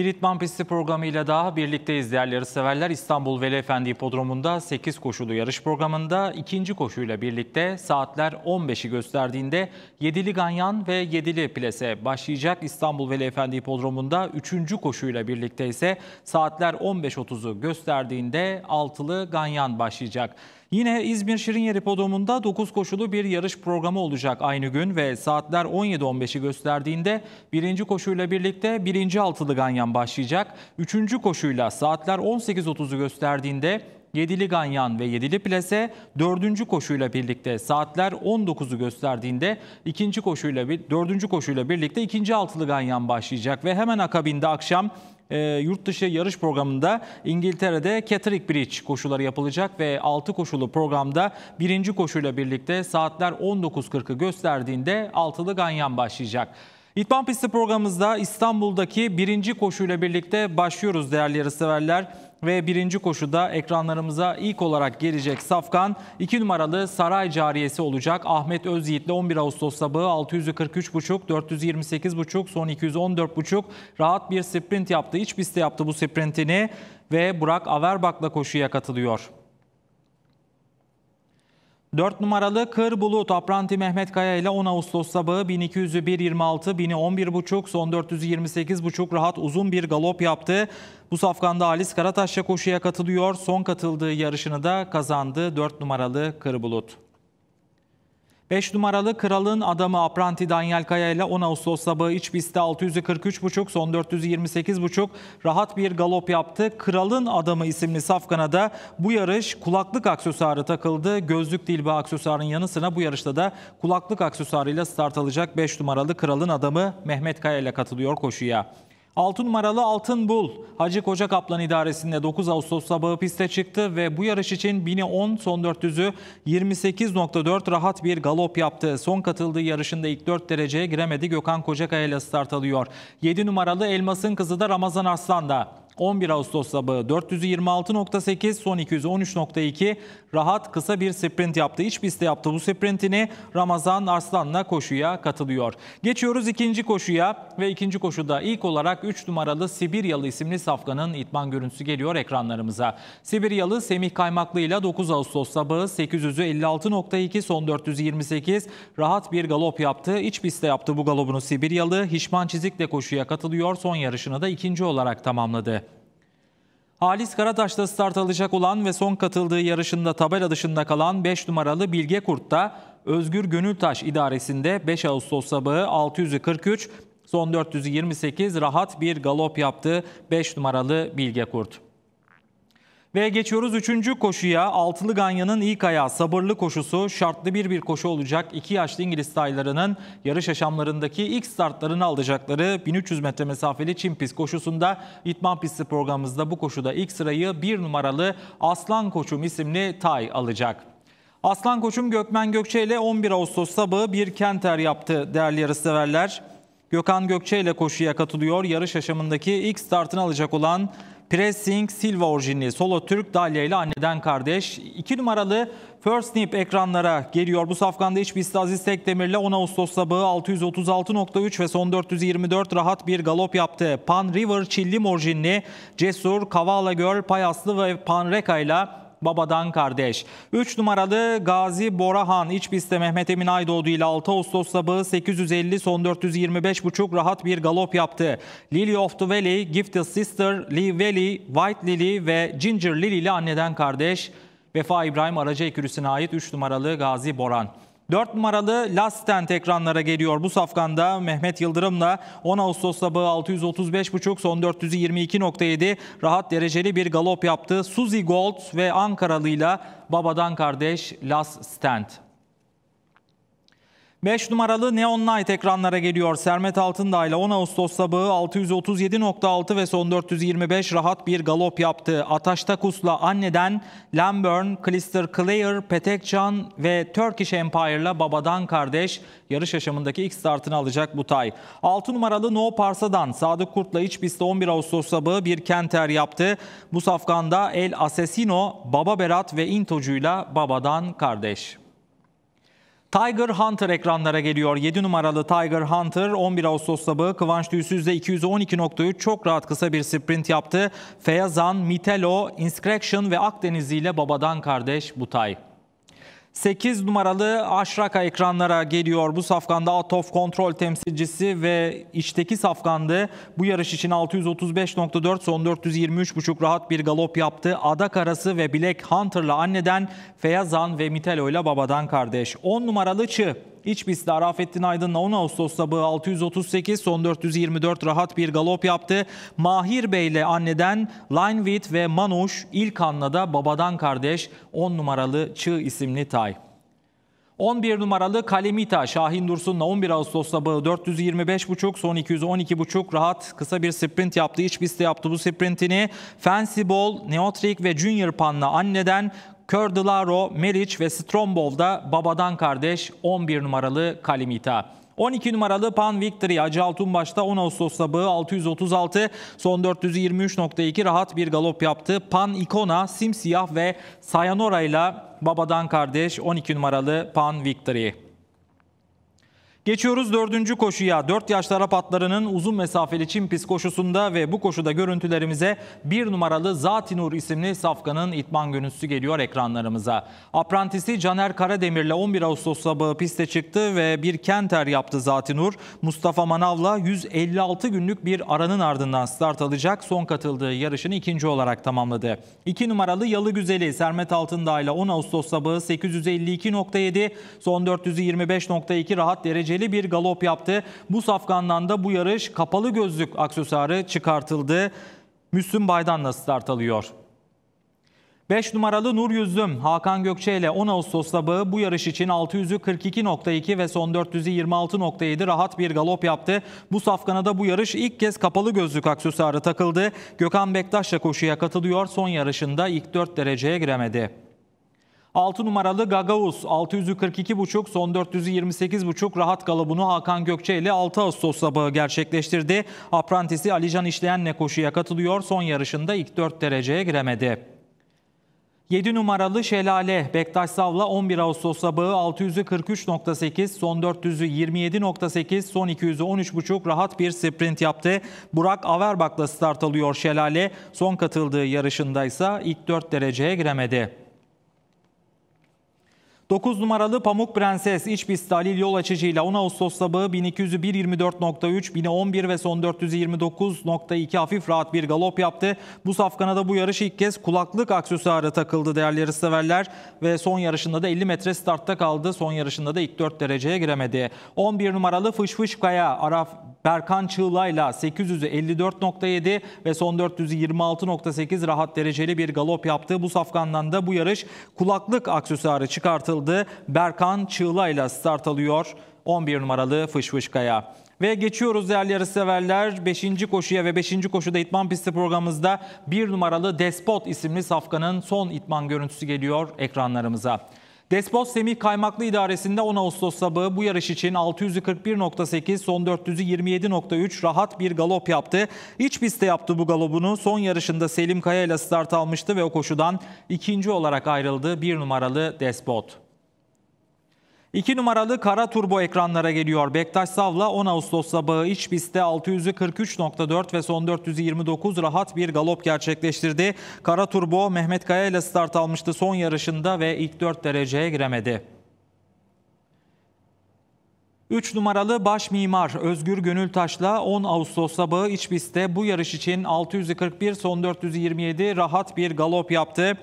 Bir İtman Pisti programıyla daha birlikteyiz değerli yarışseverler. İstanbul Veli Efendi Hipodromu'nda 8 koşulu yarış programında ikinci koşuyla birlikte saatler 15'i gösterdiğinde 7'li Ganyan ve 7'li Plase başlayacak. İstanbul Veli Efendi Hipodromu'nda 3. koşuyla birlikte ise saatler 15.30'u gösterdiğinde 6'lı Ganyan başlayacak. Yine İzmir Şirinyeri Podumunda 9 koşulu bir yarış programı olacak aynı gün ve saatler 17.15'i gösterdiğinde birinci koşuyla birlikte birinci altılı ganyan başlayacak. Üçüncü koşuyla saatler 18.30'u gösterdiğinde Yedili Ganyan ve Yedili Plase dördüncü koşuyla birlikte saatler 19'u gösterdiğinde ikinci koşuyla bir dördüncü koşuyla birlikte ikinci altılı Ganyan başlayacak ve hemen akabinde akşam e, yurt dışı yarış programında İngiltere'de Catterick Bridge koşuları yapılacak ve 6 koşulu programda birinci koşuyla birlikte saatler 19.40'ı gösterdiğinde altılı ganyan başlayacak. İtman Pisti programımızda İstanbul'daki birinci koşuyla birlikte başlıyoruz değerli yarışseverler. Ve birinci koşuda ekranlarımıza ilk olarak gelecek Safkan 2 numaralı Saray Cariyesi olacak. Ahmet Özyiğit'le 11 Ağustos sabahı 643,5, 428,5, son 214,5 rahat bir sprint yaptı. İç pistte yaptı bu sprintini ve Burak Averbak'la koşuya katılıyor. 4 numaralı Kır Bulut Apranti Mehmet Kaya ile 10 Ağustos sabahı 1200'ü 1.26, 1000'i 11.5, son 428.5 rahat uzun bir galop yaptı. Bu safkanda Halis Karataş'la koşuya katılıyor. Son katıldığı yarışını da kazandı 4 numaralı Kır Bulut. 5 numaralı kralın adamı Apranti Daniel Kaya ile 10 Ağustos sabahı iç pistte 643.5 son 428.5 rahat bir galop yaptı. Kralın adamı isimli safkana da bu yarış kulaklık aksesuarı takıldı. Gözlük dilbe aksesuarın yanı sıra bu yarışta da kulaklık aksesuarıyla start alacak 5 numaralı kralın adamı Mehmet Kaya ile katılıyor koşuya. 6 numaralı Altın Bul, Hacı Koca Kaplan idaresinde 9 Ağustos sabahı piste çıktı ve bu yarış için 1000'i 10 son 400'ü 28.4 rahat bir galop yaptı. Son katıldığı yarışında ilk 4 dereceye giremedi Gökhan Kocakaya ile start alıyor. 7 numaralı Elmas'ın kızı da Ramazan Arslan 11 Ağustos sabahı 426.8, son 213.2 rahat kısa bir sprint yaptı. İç pistte yaptı bu sprintini. Ramazan Arslan'la koşuya katılıyor. Geçiyoruz ikinci koşuya ve ikinci koşuda ilk olarak 3 numaralı Sibiryalı isimli safkanın itman görüntüsü geliyor ekranlarımıza. Sibiryalı Semih Kaymaklı ile 9 Ağustos sabahı 800'ü 56.2 son 428 rahat bir galop yaptı. İç pistte yaptı bu galobunu Sibiryalı. Hişman de koşuya katılıyor. Son yarışını da ikinci olarak tamamladı. Halis Karataş'ta start alacak olan ve son katıldığı yarışında tabela dışında kalan 5 numaralı Bilge Kurt da Özgür Gönültaş idaresinde 5 Ağustos sabahı 643, son 428 rahat bir galop yaptı 5 numaralı Bilge Kurt. Ve geçiyoruz üçüncü koşuya. Altılı Ganya'nın ilk ayağı sabırlı koşusu şartlı bir bir koşu olacak. İki yaşlı İngiliz taylarının yarış aşamlarındaki ilk startlarını alacakları 1300 metre mesafeli Çin pist koşusunda İtman Pisti programımızda bu koşuda ilk sırayı bir numaralı Aslan Koçum isimli tay alacak. Aslan Koçum Gökmen Gökçe ile 11 Ağustos sabahı bir kenter yaptı değerli yarışseverler. Gökhan Gökçe ile koşuya katılıyor. Yarış aşamındaki ilk startını alacak olan Pressing Silva orijinli solo Türk Dalya ile anneden kardeş. 2 numaralı First Nip ekranlara geliyor. Bu safkanda iç pisti Aziz Tekdemir'le 10 Ağustos sabahı 636.3 ve son 424 rahat bir galop yaptı. Pan River Çilli orijinli Cesur, Kavala Göl, Payaslı ve Pan Reka ile babadan kardeş. 3 numaralı Gazi Borahan iç pistte Mehmet Emin Aydoğdu ile 6 Ağustos sabahı 850 son buçuk rahat bir galop yaptı. Lily of the Valley, Gift Gifted Sister, Lee Valley, White Lily ve Ginger Lily ile anneden kardeş. Vefa İbrahim Aracı Ekürüsü'ne ait 3 numaralı Gazi Boran. 4 numaralı Last Stand ekranlara geliyor. Bu safkanda Mehmet Yıldırım'la 10 Ağustos'ta bağı 635.5 son 422.7 rahat dereceli bir galop yaptı. Suzy Gold ve Ankaralı'yla babadan kardeş Last Stand. 5 numaralı Neon Night ekranlara geliyor. Sermet Altındağ ile 10 Ağustos sabahı 637.6 ve son 425 rahat bir galop yaptı. Ataş Takus'la Anne'den, Lamburn, Clister Clear, Petekcan ve Turkish Empire'la babadan kardeş yarış yaşamındaki ilk startını alacak bu tay. 6 numaralı No Parsa'dan Sadık Kurt'la iç pistte 11 Ağustos sabahı bir kenter yaptı. Bu safkanda El Asesino, Baba Berat ve Intocuyla babadan kardeş. Tiger Hunter ekranlara geliyor. 7 numaralı Tiger Hunter 11 Ağustos sabahı Kıvanç Düğsüz de 212.3 çok rahat kısa bir sprint yaptı. Feyazan, Mitelo, Inscription ve Akdenizli ile babadan kardeş Butay. 8 numaralı Aşraka ekranlara geliyor. Bu safkanda Atof kontrol temsilcisi ve içteki safkandı. Bu yarış için 635.4 son 423.5 rahat bir galop yaptı. Adak arası ve Bilek Hunter'la anneden, Feyazan ve Mitelo ile babadan kardeş. 10 numaralı Çı İç pistte Arafettin Aydın'la 10 Ağustos sabahı 638 son 424 rahat bir galop yaptı. Mahir Bey ile anneden Linewit ve Manuş İlkan'la da babadan kardeş 10 numaralı Çığ isimli tay. 11 numaralı Kalemita Şahin Dursun'la 11 Ağustos sabahı 425.5 son 212.5 rahat kısa bir sprint yaptı. İç pistte yaptı bu sprintini. Fancy Ball, Neotrik ve Junior Pan'la anneden Cordilaro, Meriç ve Strombol'da babadan kardeş 11 numaralı Kalimita. 12 numaralı Pan Victory Hacı Altunbaş'ta 10 Ağustos bağı 636 son 423.2 rahat bir galop yaptı. Pan Ikona simsiyah ve Sayanora ile babadan kardeş 12 numaralı Pan Victory. Geçiyoruz dördüncü koşuya. Dört yaşlı Arap atlarının uzun mesafeli çim pist koşusunda ve bu koşuda görüntülerimize bir numaralı Zatinur isimli Safkan'ın itman gönüllüsü geliyor ekranlarımıza. Aprantisi Caner Karademir'le 11 Ağustos sabahı piste çıktı ve bir kenter yaptı Zatinur. Mustafa Manav'la 156 günlük bir aranın ardından start alacak. Son katıldığı yarışını ikinci olarak tamamladı. İki numaralı Yalı Güzeli Sermet Altındağ ile 10 Ağustos sabahı 852.7, son 425.2 rahat derece eğlenceli bir galop yaptı. Bu safkandan da bu yarış kapalı gözlük aksesuarı çıkartıldı. Müslüm Baydan'la start alıyor. 5 numaralı Nur Yüzlüm Hakan Gökçe ile 10 Ağustos sabahı bu yarış için 600'ü 42.2 ve son 400'ü 26.7 rahat bir galop yaptı. Bu safkana da bu yarış ilk kez kapalı gözlük aksesuarı takıldı. Gökhan Bektaş'la koşuya katılıyor. Son yarışında ilk 4 dereceye giremedi. 6 numaralı Gagavuz 642,5 son 428,5 rahat galabunu Hakan Gökçe ile 6 Ağustos sabahı gerçekleştirdi. Aprantisi Alican İşleyen'le koşuya katılıyor. Son yarışında ilk 4 dereceye giremedi. 7 numaralı Şelale Bektaş Savla 11 Ağustos sabahı 643.8, son 400'ü 27.8, son 213.5 rahat bir sprint yaptı. Burak Averbak'la start alıyor Şelale. Son katıldığı yarışında ise ilk 4 dereceye giremedi. 9 numaralı Pamuk Prenses iç pist Yol açıcıyla 10 Ağustos sabahı 1200'ü 1.24.3, 1011 ve son 429.2 hafif rahat bir galop yaptı. Bu safkana da bu yarış ilk kez kulaklık aksesuarı takıldı değerli yarışseverler ve son yarışında da 50 metre startta kaldı. Son yarışında da ilk 4 dereceye giremedi. 11 numaralı Fış Fış Kaya Araf Berkan Çığlay'la 854.7 ve son 426.8 rahat dereceli bir galop yaptı. Bu safkandan da bu yarış kulaklık aksesuarı çıkartıldı. Berkan Çığlay'la start alıyor 11 numaralı Fış Fışkaya Ve geçiyoruz değerli yarışseverler 5. koşuya ve 5. koşuda itman pisti programımızda 1 numaralı Despot isimli safkanın son itman görüntüsü geliyor ekranlarımıza. Despot Semih Kaymaklı idaresinde 10 Ağustos sabahı bu yarış için 641.8, son 400'ü 27.3 rahat bir galop yaptı. İç pistte yaptı bu galobunu. Son yarışında Selim Kaya ile start almıştı ve o koşudan ikinci olarak ayrıldı bir numaralı Despot. İki numaralı kara turbo ekranlara geliyor. Bektaş Sav'la 10 Ağustos sabahı iç pistte 643.4 ve son 429 rahat bir galop gerçekleştirdi. Kara turbo Mehmet Kaya ile start almıştı son yarışında ve ilk 4 dereceye giremedi. 3 numaralı baş mimar Özgür Gönültaş'la 10 Ağustos sabahı iç pistte bu yarış için 641 son 427 rahat bir galop yaptı.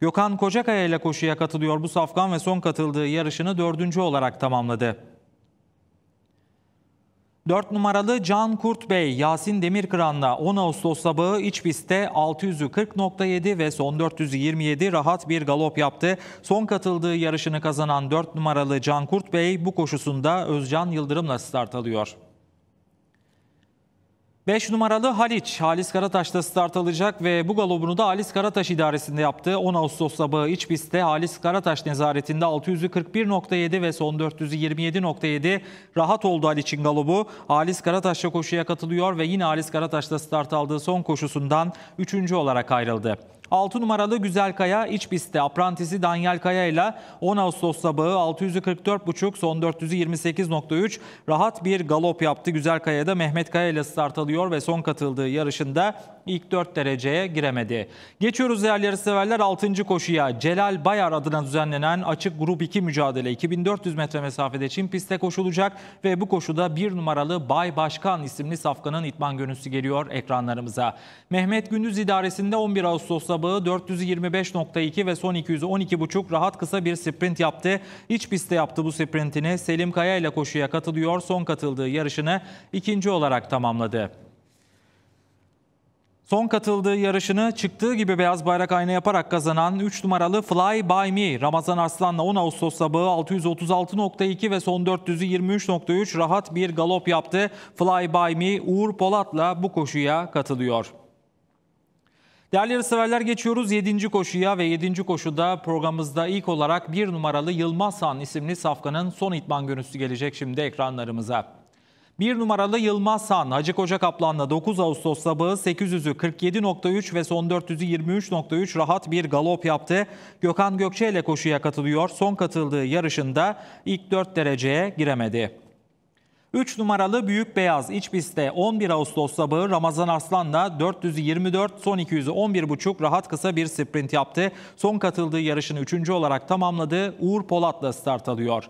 Gökhan Kocakaya ile koşuya katılıyor bu safkan ve son katıldığı yarışını dördüncü olarak tamamladı. 4 numaralı Can Kurt Bey, Yasin Demirkıran'la 10 Ağustos sabahı iç pistte 640.7 ve son 427 rahat bir galop yaptı. Son katıldığı yarışını kazanan 4 numaralı Can Kurt Bey bu koşusunda Özcan Yıldırım'la start alıyor. 5 numaralı Haliç, Halis Karataş'ta start alacak ve bu galobunu da Halis Karataş idaresinde yaptı. 10 Ağustos sabahı iç pistte Halis Karataş nezaretinde 641.7 ve son 427.7 rahat oldu Haliç'in galobu. Halis Karataş'ta koşuya katılıyor ve yine Halis Karataş'ta start aldığı son koşusundan 3. olarak ayrıldı. 6 numaralı Güzel Kaya iç pistte aprantisi Daniel Kaya ile 10 Ağustos sabahı 644.5 son 428.3 rahat bir galop yaptı. Güzel Kaya'da Mehmet Kaya ile start alıyor ve son katıldığı yarışında ilk 4 dereceye giremedi. Geçiyoruz değerleri severler 6. koşuya. Celal Bayar adına düzenlenen açık grup 2 mücadele 2400 metre mesafede Çin pistte koşulacak ve bu koşuda 1 numaralı Bay Başkan isimli safkanın itman gönüsü geliyor ekranlarımıza. Mehmet Gündüz idaresinde 11 Ağustos sabahı 425.2 ve son 212.5 rahat kısa bir sprint yaptı. İç pistte yaptı bu sprintini. Selim Kaya ile koşuya katılıyor. Son katıldığı yarışını ikinci olarak tamamladı. Son katıldığı yarışını çıktığı gibi beyaz bayrak ayna yaparak kazanan 3 numaralı Fly By Me Ramazan Arslan'la 10 Ağustos sabahı 636.2 ve son 400'ü 23.3 rahat bir galop yaptı. Fly By Me Uğur Polat'la bu koşuya katılıyor. Değerli yarışseverler geçiyoruz 7. koşuya ve 7. koşuda programımızda ilk olarak 1 numaralı Yılmaz Han isimli safkanın son itman görüntüsü gelecek şimdi ekranlarımıza. 1 numaralı Yılmaz Han, Hacı Koca Kaplan'la 9 Ağustos sabahı 800'ü 47.3 ve son 400'ü 23.3 rahat bir galop yaptı. Gökhan Gökçe ile koşuya katılıyor. Son katıldığı yarışında ilk 4 dereceye giremedi. 3 numaralı Büyük Beyaz iç pistte 11 Ağustos sabahı Ramazan Aslan'la 424 son 200'ü 11.5 rahat kısa bir sprint yaptı. Son katıldığı yarışın 3. olarak tamamladı. Uğur Polat'la start alıyor.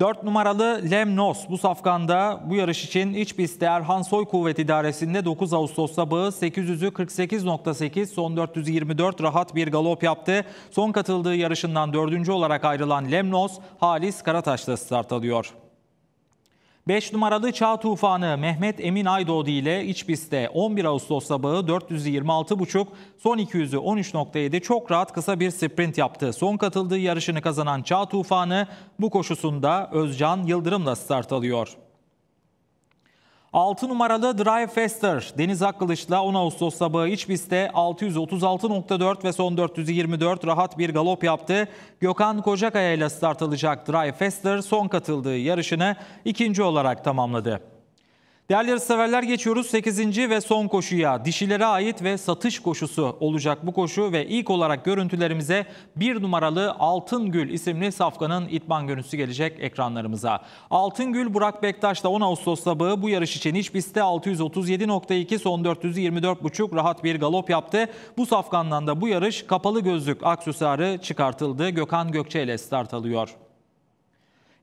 4 numaralı Lemnos bu safkanda bu yarış için iç pistte Erhan Soy Kuvvet İdaresi'nde 9 Ağustos sabahı 800'ü 48.8 son 424 rahat bir galop yaptı. Son katıldığı yarışından 4. olarak ayrılan Lemnos Halis Karataş'ta start alıyor. 5 numaralı Çağ Tufanı Mehmet Emin Aydoğdu ile iç pistte 11 Ağustos sabahı 426.5, son 200'ü 13.7 çok rahat kısa bir sprint yaptı. Son katıldığı yarışını kazanan Çağ Tufanı bu koşusunda Özcan Yıldırım'la start alıyor. 6 numaralı Drive Faster Deniz Akkılıç'la 10 Ağustos sabahı iç pistte 636.4 ve son 424 rahat bir galop yaptı. Gökhan Kocakaya ile start alacak Drive Faster son katıldığı yarışını ikinci olarak tamamladı. Değerli yarışseverler geçiyoruz 8. ve son koşuya. Dişilere ait ve satış koşusu olacak bu koşu ve ilk olarak görüntülerimize bir numaralı Altın gül isimli safkanın itman görüntüsü gelecek ekranlarımıza. Altın gül Burak Bektaş da 10 Ağustos sabahı bu yarış için iç pistte 637.2 son 424.5 rahat bir galop yaptı. Bu safkandan da bu yarış kapalı gözlük aksesuarı çıkartıldı. Gökhan Gökçe ile start alıyor.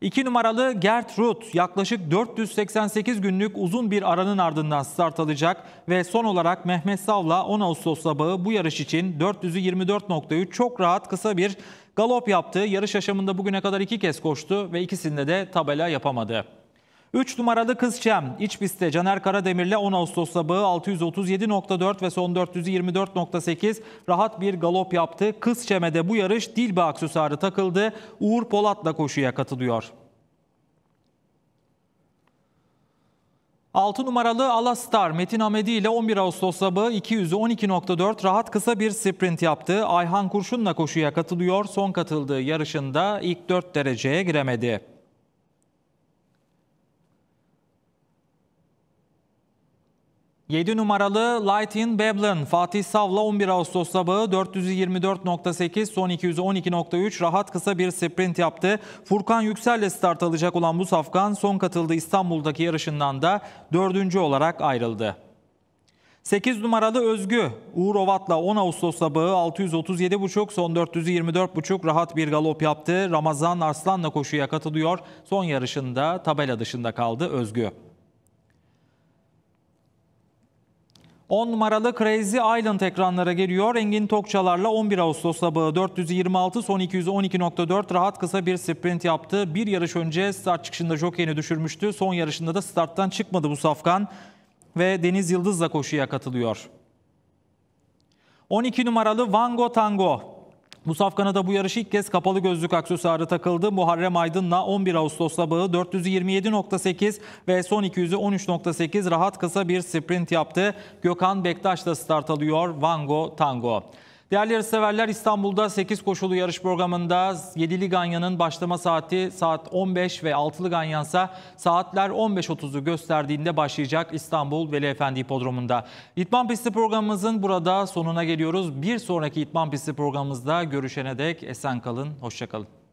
2 numaralı Gert Ruth yaklaşık 488 günlük uzun bir aranın ardından start alacak ve son olarak Mehmet Sav'la 10 Ağustos sabahı bu yarış için 424.3 çok rahat kısa bir galop yaptı. Yarış aşamında bugüne kadar iki kez koştu ve ikisinde de tabela yapamadı. 3 numaralı Kızçem iç pistte Caner Karademir'le 10 Ağustos bağı 637.4 ve son 424.8 rahat bir galop yaptı. Kızçem'e de bu yarış Dilbe aksesuarı takıldı. Uğur Polat'la koşuya katılıyor. 6 numaralı Alastar Metin Amedi ile 11 Ağustos sabahı 212.4 rahat kısa bir sprint yaptı. Ayhan Kurşun'la koşuya katılıyor. Son katıldığı yarışında ilk 4 dereceye giremedi. 7 numaralı Light in Babylon Fatih Savla 11 Ağustos sabahı 424.8 son 212.3 rahat kısa bir sprint yaptı. Furkan Yüksel ile start alacak olan bu safkan son katıldığı İstanbul'daki yarışından da 4. olarak ayrıldı. 8 numaralı Özgü Uğur Ovat'la 10 Ağustos sabahı 637.5 son 424.5 rahat bir galop yaptı. Ramazan Arslan'la koşuya katılıyor. Son yarışında tabela dışında kaldı Özgü. 10 numaralı Crazy Island ekranlara geliyor. Engin Tokçalar'la 11 Ağustos sabahı 426 son 212.4 rahat kısa bir sprint yaptı. Bir yarış önce start çıkışında jokeyini düşürmüştü. Son yarışında da starttan çıkmadı bu safkan ve Deniz Yıldız'la koşuya katılıyor. 12 numaralı Vango Tango Musaf Kanada bu yarışı ilk kez kapalı gözlük aksesuarı takıldı. Muharrem Aydın'la 11 Ağustos sabahı 427.8 ve son 200'ü 13.8 rahat kısa bir sprint yaptı. Gökhan Bektaş da start alıyor Vango Tango. Değerli yarışseverler İstanbul'da 8 koşulu yarış programında 7'li Ganyan'ın başlama saati saat 15 ve 6'lı Ganyan'sa saatler 15.30'u gösterdiğinde başlayacak İstanbul Veli Hipodromu'nda. İtman Pisti programımızın burada sonuna geliyoruz. Bir sonraki İtman Pisti programımızda görüşene dek esen kalın, hoşçakalın.